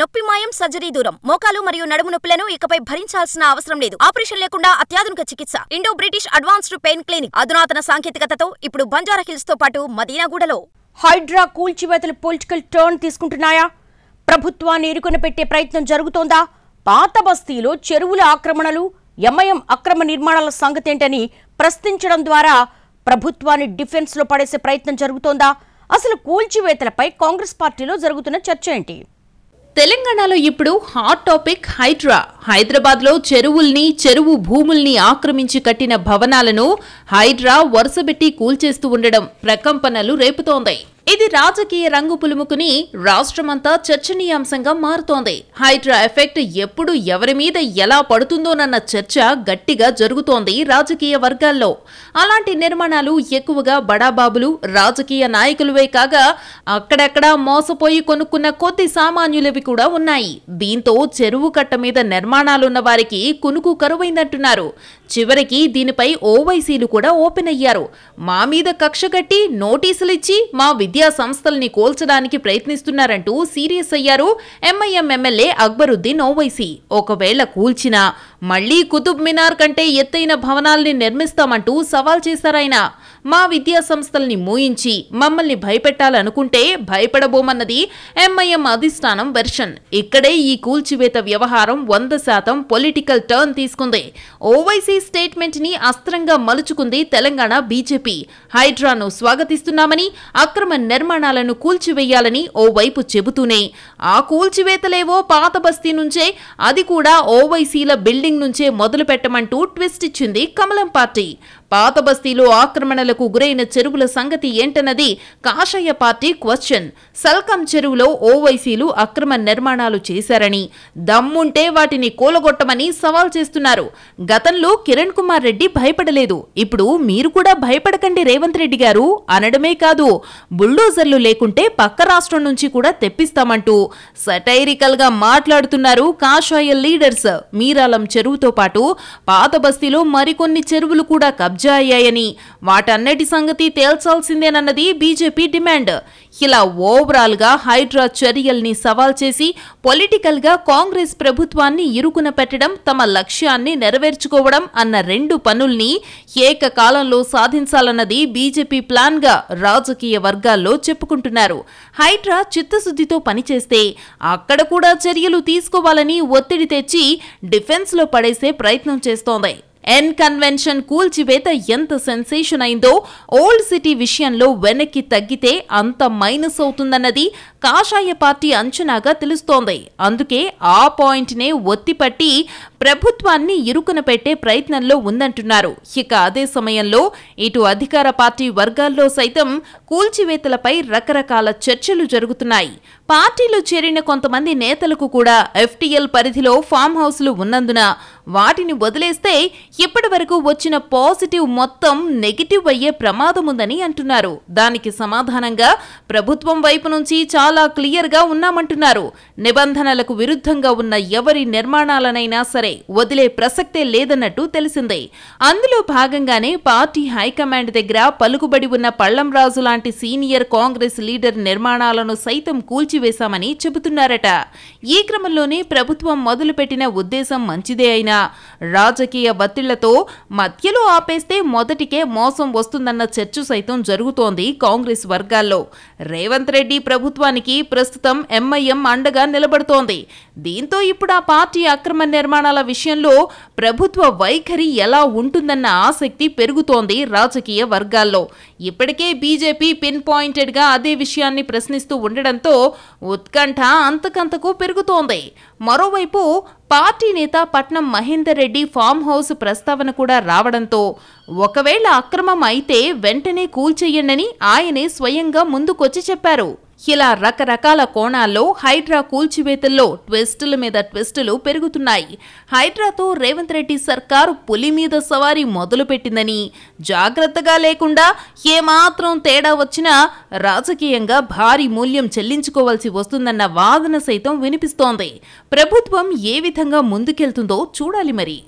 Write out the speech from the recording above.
నొప్పి మాయం సర్జరీ దూరం మోకాలు మరియు నడుము నొప్పులను ఇకపై భరించాల్సిన అవసరం లేదు ఆపరేషన్ లేకుండా అత్యాధునిక చికిత్స Indo British advanced pain clinic అధునాతన సాంకేతికతతో ఇప్పుడు బంజారా హిల్స్ తో పాటు మదీనాగూడలో హైడ్రా కూల్చివేతలు పొలిటికల్ టర్న్ తీసుకుంటున్నాయా ప్రభుత్వాన్ని ఎరుకొని పెట్టే ప్రయత్నం జరుగుతోందా పాత బస్తీలో చెరువుల ఆక్రమణలు ఎంఐఎం అక్రమ నిర్మాణాల సంగతేంటని ప్రశ్నించడం ద్వారా ప్రభుత్వాన్ని డిఫెన్స్ లో పడేసే ప్రయత్నం జరుగుతోందా అసలు కూల్చివేతలపై కాంగ్రెస్ పార్టీలో జరుగుతున్న చర్చ ఏంటి తెలంగాణలో ఇప్పుడు హాట్ టాపిక్ హైడ్రా హైదరాబాద్లో చెరువుల్ని చెరువు భూముల్ని ఆక్రమించి కట్టిన భవనాలను హైడ్రా వరుసబెట్టి కూల్చేస్తూ ఉండడం ప్రకంపనలు రేపుతోంది ఇది రాజకీయ రంగు పులుముకుని రాష్ట్రమంతా చర్చనీయాంశంగా మారుతోంది హైడ్రా ఎఫెక్ట్ ఎప్పుడు ఎవరి మీద ఎలా పడుతుందోనన్న చర్చ గట్టిగా జరుగుతోంది రాజకీయ వర్గాల్లో అలాంటి నిర్మాణాలు ఎక్కువగా బడాబాబులు రాజకీయ నాయకులువే కాగా అక్కడక్కడ మోసపోయి కొనుక్కున్న కొద్ది సామాన్యులవి కూడా ఉన్నాయి దీంతో చెరువు కట్ట మీద నిర్మాణాలున్న వారికి కునుకు కరువైందంటున్నారు చివరికి దీనిపై ఓవైసీలు కూడా ఓపెన్ అయ్యారు మా మీద కక్ష కట్టి నోటీసులిచ్చి మా విద్య మీడియా సంస్థల్ని కోల్చడానికి ప్రయత్నిస్తున్నారంటూ సీరియస్ అయ్యారు ఎంఐఎం ఎమ్మెల్యే అక్బరుద్దీన్ ఓవైసీ ఒకవేళ కూల్చినా మళ్లీ కుతుబ్ మినార్ కంటే ఎత్తైన భవనాల్ని నిర్మిస్తామంటూ సవాల్ చేశారాయన మా విద్యా సంస్థల్ని మూయించి మమ్మల్ని భయపెట్టాలనుకుంటే భయపడబోమన్నది ఎంఐఎం అధిష్టానం వెర్షన్ ఇక్కడే ఈ కూల్చివేత వ్యవహారం వంద శాతం పొలిటికల్ టర్న్ తీసుకుంది ఓవైసీ స్టేట్మెంట్ని అస్త్రంగా మలుచుకుంది తెలంగాణ బీజేపీ హైడ్రాను స్వాగతిస్తున్నామని అక్రమ నిర్మాణాలను కూల్చివేయాలని ఓవైపు చెబుతూనే ఆ కూల్చివేతలేవో పాత బస్తీ నుంచే అది కూడా ఓవైసీల బిల్డింగ్ నుంచే మొదలు పెట్టమంటూ ట్విస్ట్ ఇచ్చింది కమలం పార్టీ పాత బస్తీలో ఆక్రమణలకు గురైన చెరువుల సంగతి ఏంటన్నది కాషాయ పార్టీ క్వశ్చన్ సల్కం చెరువులో ఓవైసీలు అక్రమ నిర్మాణాలు చేశారని దమ్ముంటే వాటిని కూలగొట్టమని సవాల్ చేస్తున్నారు గతంలో కిరణ్ కుమార్ రెడ్డి భయపడలేదు ఇప్పుడు మీరు కూడా భయపడకండి రేవంత్ రెడ్డి గారు అనడమే కాదు బుల్డోజర్లు లేకుంటే పక్క రాష్ట్రం నుంచి కూడా తెప్పిస్తామంటూ గా మాట్లాడుతున్నారు కాషాయ లీడర్స్ మీరాలం చెరువుతో పాటు పాత బస్తీలో మరికొన్ని చెరువులు కూడా కబ్జా అయ్యాయని వాటన్నిటి సంగతి తేల్చాల్సిందేనన్నది బీజేపీ డిమాండ్ ఇలా ఓవరాల్గా హైడ్రా చర్యల్ని సవాల్ చేసి పొలిటికల్గా కాంగ్రెస్ ప్రభుత్వాన్ని ఇరుకున పెట్టడం తమ లక్ష్యాన్ని నెరవేర్చుకోవడం అన్న రెండు పనుల్ని ఏకకాలంలో సాధించాలన్నది బీజేపీ ప్లాన్గా రాజకీయ వర్గాల్లో చెప్పుకుంటున్నారు హైడ్రా చిత్తశుద్ధితో పనిచేస్తే అక్కడ కూడా చర్యలు తీసుకోవాలని ఒత్తిడి తెచ్చి డిఫెన్స్లో పడేసే ప్రయత్నం చేస్తోంది ఎన్ కన్వెన్షన్ కూల్చివేత ఎంత సెన్సేషన్ అయిందో ఓల్డ్ సిటీ విషయంలో వెనక్కి తగ్గితే అంత మైనస్ అవుతుందన్నది కాషాయ పార్టీ అంచనాగా తెలుస్తోంది అందుకే ఆ పాయింట్నే ఒత్తిపట్టి ప్రభుత్వాన్ని ఇరుకున పెట్టే ప్రయత్నంలో ఉందంటున్నారు ఇక అదే సమయంలో ఇటు అధికార పార్టీ వర్గాల్లో సైతం కూల్చివేతలపై రకరకాల చర్చలు జరుగుతున్నాయి పార్టీలో చేరిన కొంతమంది నేతలకు కూడా ఎఫ్టీఎల్ పరిధిలో ఫామ్ హౌస్లు ఉన్నందున వాటిని వదిలేస్తే ఇప్పటి వరకు వచ్చిన పాజిటివ్ మొత్తం నెగిటివ్ అయ్యే ప్రమాదం ఉందని అంటున్నారు దానికి సమాధానంగా ప్రభుత్వం వైపు నుంచి చాలా చాలా క్లియర్గా ఉన్నామంటున్నారు నిబంధనలకు విరుద్ధంగా ఉన్న ఎవరి నిర్మాణాలనైనా సరే వదిలే ప్రసక్తే లేదన్నట్టు తెలిసిందే అందులో భాగంగానే పార్టీ హైకమాండ్ దగ్గర పలుకుబడి ఉన్న పళ్లంరాజు లాంటి సీనియర్ కాంగ్రెస్ లీడర్ నిర్మాణాలను సైతం కూల్చివేశామని చెబుతున్నారట ఈ క్రమంలోనే ప్రభుత్వం మొదలుపెట్టిన ఉద్దేశం మంచిదే అయినా రాజకీయ ఒత్తిళ్లతో మధ్యలో ఆపేస్తే మొదటికే మోసం వస్తుందన్న చర్చ సైతం జరుగుతోంది కాంగ్రెస్ వర్గాల్లో రేవంత్ రెడ్డి ప్రభుత్వానికి ప్రస్తుతం ఎంఐఎం అండగా నిలబడుతోంది దీంతో ఇప్పుడు ఆ పార్టీ అక్రమ నిర్మాణాల విషయంలో ప్రభుత్వ వైఖరి ఎలా ఉంటుందన్న ఆసక్తి పెరుగుతోంది రాజకీయ వర్గాల్లో ఇప్పటికే బీజేపీ పిన్ పాయింటెడ్గా అదే విషయాన్ని ప్రశ్నిస్తూ ఉండడంతో ఉత్కంఠ అంతకంతకు పెరుగుతోంది మరోవైపు పార్టీ నేత పట్నం మహేందర్ రెడ్డి ఫామ్ హౌస్ ప్రస్తావన కూడా రావడంతో ఒకవేళ అక్రమం అయితే వెంటనే కూల్చేయండని ఆయనే స్వయంగా ముందుకొచ్చి చెప్పారు ఇలా రకరకాల కోణాల్లో హైడ్రా కూల్చివేతల్లో ట్విస్టుల మీద ట్విస్టులు పెరుగుతున్నాయి హైడ్రాతో రేవంత్ రెడ్డి సర్కారు పులి మీద సవారీ మొదలుపెట్టిందని జాగ్రత్తగా లేకుండా ఏమాత్రం తేడా వచ్చినా రాజకీయంగా భారీ మూల్యం చెల్లించుకోవాల్సి వస్తుందన్న వాదన సైతం వినిపిస్తోంది ప్రభుత్వం ఏ విధంగా ముందుకెళ్తుందో చూడాలి మరి